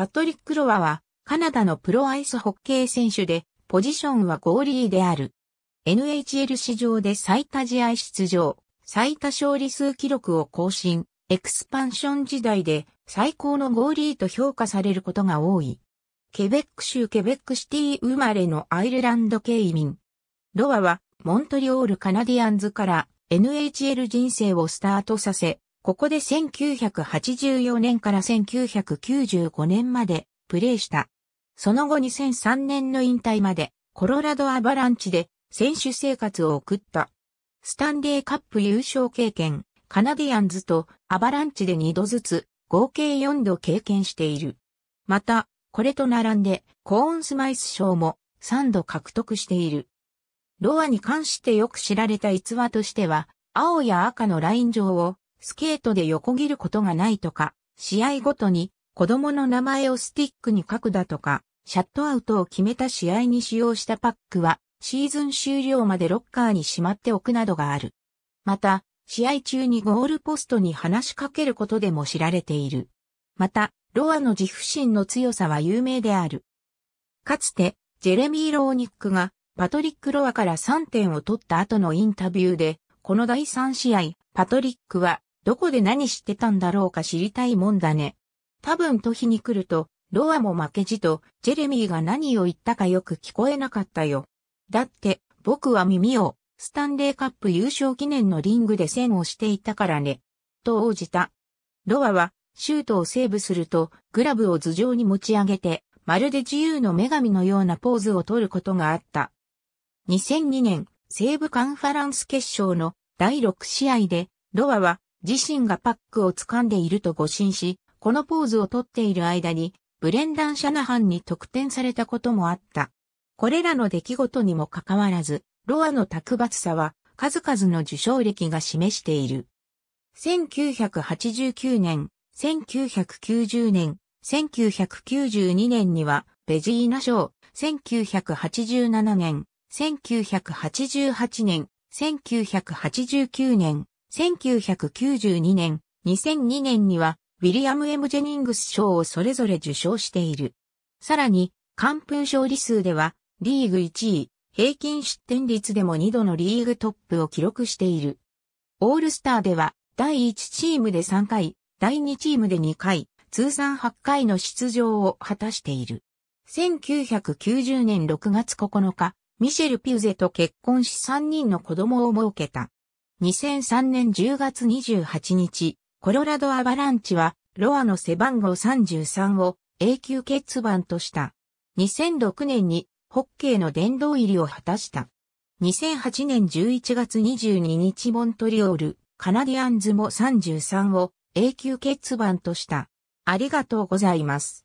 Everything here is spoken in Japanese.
パトリック・ロワは、カナダのプロアイスホッケー選手で、ポジションはゴーリーである。NHL 史上で最多試合出場、最多勝利数記録を更新、エクスパンション時代で最高のゴーリーと評価されることが多い。ケベック州ケベックシティ生まれのアイルランド系移民。ロアはモントリオールカナディアンズから NHL 人生をスタートさせ、ここで1984年から1995年までプレーした。その後2003年の引退までコロラドアバランチで選手生活を送った。スタンレーカップ優勝経験、カナディアンズとアバランチで2度ずつ合計4度経験している。また、これと並んでコーンスマイス賞も3度獲得している。ロアに関してよく知られた逸話としては、青や赤のライン上をスケートで横切ることがないとか、試合ごとに子供の名前をスティックに書くだとか、シャットアウトを決めた試合に使用したパックは、シーズン終了までロッカーにしまっておくなどがある。また、試合中にゴールポストに話しかけることでも知られている。また、ロアの自負心の強さは有名である。かつて、ジェレミー・ローニックが、パトリック・ロアから3点を取った後のインタビューで、この第3試合、パトリックは、どこで何してたんだろうか知りたいもんだね。多分と日に来ると、ロアも負けじと、ジェレミーが何を言ったかよく聞こえなかったよ。だって、僕は耳を、スタンレーカップ優勝記念のリングで線をしていたからね。と応じた。ロアは、シュートをセーブすると、グラブを頭上に持ち上げて、まるで自由の女神のようなポーズを取ることがあった。2002年、西部カンファランス決勝の第6試合で、ロアは自身がパックを掴んでいると誤信し、このポーズをとっている間に、ブレンダン・シャナハンに得点されたこともあった。これらの出来事にもかかわらず、ロアの卓抜さは数々の受賞歴が示している。1989年、1990年、1992年にはベジーナ賞、1987年、1988年、1989年、1992年、2002年には、ウィリアム・ M・ ジェニングス賞をそれぞれ受賞している。さらに、完封勝利数では、リーグ1位、平均失点率でも2度のリーグトップを記録している。オールスターでは、第1チームで3回、第2チームで2回、通算8回の出場を果たしている。1990年6月9日、ミシェル・ピューゼと結婚し3人の子供を設けた。2003年10月28日、コロラドアバランチは、ロアの背番号33を永久欠番とした。2006年にホッケーの殿堂入りを果たした。2008年11月22日モントリオール、カナディアンズも33を永久欠番とした。ありがとうございます。